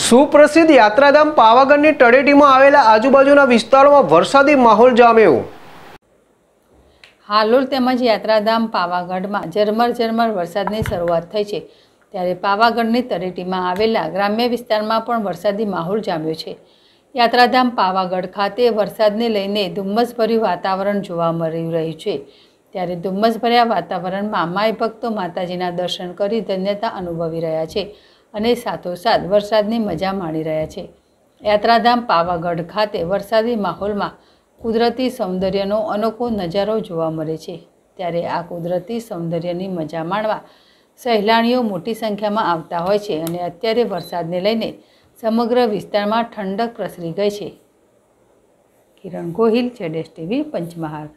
સુપ્રસિદ્ધ યાત્રાધામ પાવાગઢની તળેટીમાં આવેલા આજુબાજુના વિસ્તારોમાં વરસાદી માહોલ જામ્યો હાલોલ તેમજ યાત્રાધામ પાવાગઢમાં ઝરમર ઝરમર વરસાદની શરૂઆત થઈ છે ત્યારે પાવાગઢની તળેટીમાં આવેલા ગ્રામ્ય વિસ્તારમાં પણ વરસાદી માહોલ જામ્યો છે યાત્રાધામ પાવાગઢ ખાતે વરસાદને લઈને ધુમ્મસભર્યું વાતાવરણ જોવા મળી રહ્યું છે ત્યારે ધુમ્મસભર્યા વાતાવરણમાં માય ભક્તો માતાજીના દર્શન કરી ધન્યતા અનુભવી રહ્યા છે અને સાથોસાથ વરસાદની મજા માણી રહ્યા છે યાત્રાધામ પાવાગઢ ખાતે વરસાદી માહોલમાં કુદરતી સૌંદર્યનો અનોખો નજારો જોવા મળે છે ત્યારે આ કુદરતી સૌંદર્યની મજા માણવા સહેલાણીઓ મોટી સંખ્યામાં આવતા હોય છે અને અત્યારે વરસાદને લઈને સમગ્ર વિસ્તારમાં ઠંડક પ્રસરી ગઈ છે કિરણ ગોહિલ જેડેશ ટીવી પંચમહાલ